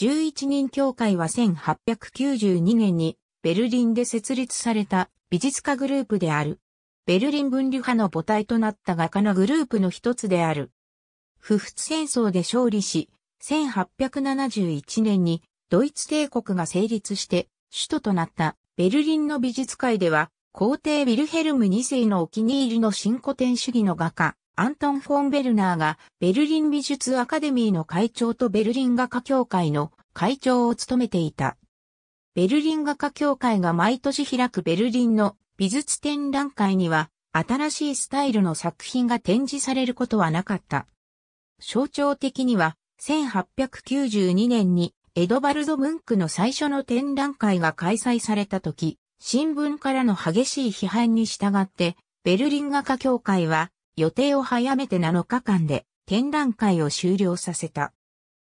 11人協会は1892年にベルリンで設立された美術家グループである。ベルリン分離派の母体となった画家のグループの一つである。不仏戦争で勝利し、1871年にドイツ帝国が成立して首都となったベルリンの美術界では皇帝ウィルヘルム2世のお気に入りの新古典主義の画家、アントン・フォン・ベルナーがベルリン美術アカデミーの会長とベルリン画家協会の会長を務めていた。ベルリン画家協会が毎年開くベルリンの美術展覧会には新しいスタイルの作品が展示されることはなかった。象徴的には1892年にエドバルド・ムンクの最初の展覧会が開催された時、新聞からの激しい批判に従って、ベルリン画家協会は予定を早めて7日間で展覧会を終了させた。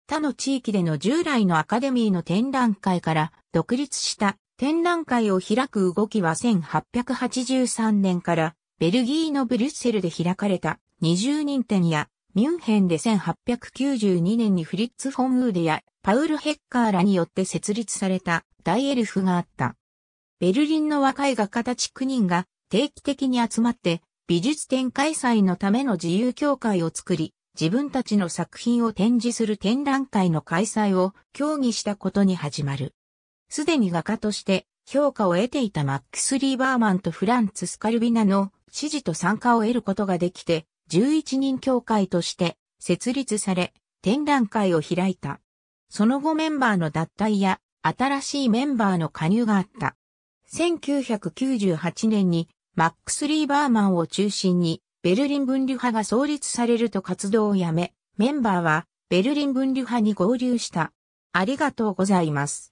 他の地域での従来のアカデミーの展覧会から独立した展覧会を開く動きは1883年からベルギーのブリュッセルで開かれた20人展やミュンヘンで1892年にフリッツ・フォン・ウーデやパウル・ヘッカーらによって設立された大エルフがあった。ベルリンの若い画家たち9人が定期的に集まって美術展開催のための自由協会を作り、自分たちの作品を展示する展覧会の開催を協議したことに始まる。すでに画家として評価を得ていたマックス・リーバーマンとフランツ・スカルビナの支持と参加を得ることができて、11人協会として設立され、展覧会を開いた。その後メンバーの脱退や新しいメンバーの加入があった。1998年にマックス・リーバーマンを中心に、ベルリン分離派が創立されると活動をやめ、メンバーはベルリン分離派に合流した。ありがとうございます。